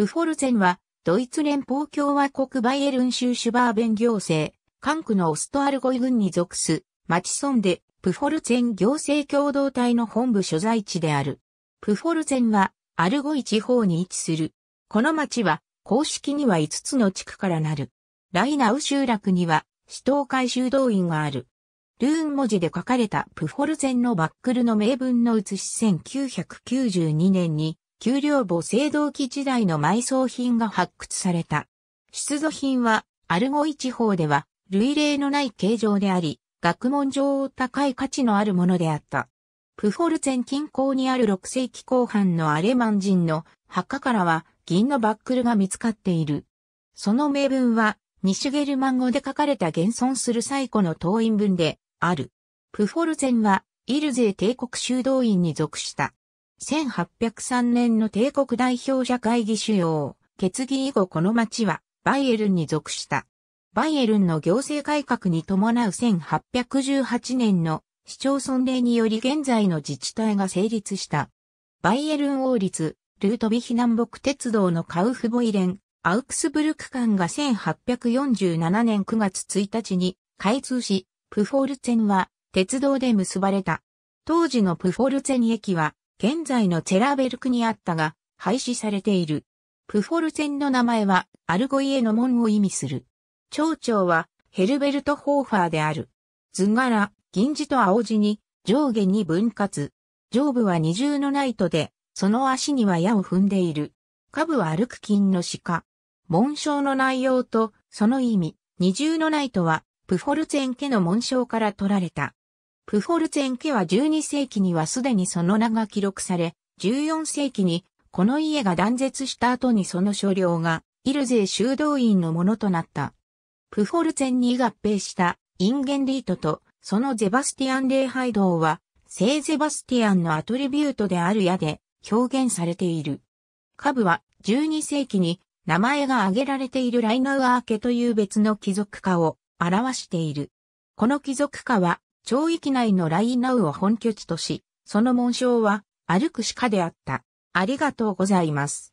クフォルゼンは、ドイツ連邦共和国バイエルン州シュバーベン行政、管区のオストアルゴイ郡に属す、マチソンで、プフォルゼン行政共同体の本部所在地である。プフォルゼンは、アルゴイ地方に位置する。この町は、公式には5つの地区からなる。ライナウ集落には、死闘会修道院がある。ルーン文字で書かれたプフォルゼンのバックルの名文の写し1992年に、給料母青銅器時代の埋葬品が発掘された。出土品は、アルゴイ地方では、類例のない形状であり、学問上高い価値のあるものであった。プフォルツェン近郊にある6世紀後半のアレマン人の墓からは銀のバックルが見つかっている。その名文は、ニシュゲルマン語で書かれた現存する最古の党員文である。プフォルゼンは、イルゼ帝国修道院に属した。1803年の帝国代表者会議主要、決議以後この町はバイエルンに属した。バイエルンの行政改革に伴う1818年の市町村令により現在の自治体が成立した。バイエルン王立、ルートビヒ南北鉄道のカウフボイレン、アウクスブルク間が1847年9月1日に開通し、プフォールツェンは鉄道で結ばれた。当時のプフォルツェン駅は現在のチェラーベルクにあったが、廃止されている。プフォルセンの名前は、アルゴイエの門を意味する。町長は、ヘルベルト・ホーファーである。図柄、銀字と青字に、上下に分割。上部は二重のナイトで、その足には矢を踏んでいる。下部は歩く金の鹿。紋章の内容と、その意味、二重のナイトは、プフォルセン家の紋章から取られた。プホルツェン家は12世紀にはすでにその名が記録され、14世紀にこの家が断絶した後にその所領がイルゼー修道院のものとなった。プホルツェンに合併したインゲンリートとそのゼバスティアン礼拝堂は聖ゼバスティアンのアトリビュートである矢で表現されている。下部は12世紀に名前が挙げられているライナウアー家という別の貴族家を表している。この貴族家は町域内のラインナウを本拠地とし、その紋章は歩く鹿であった。ありがとうございます。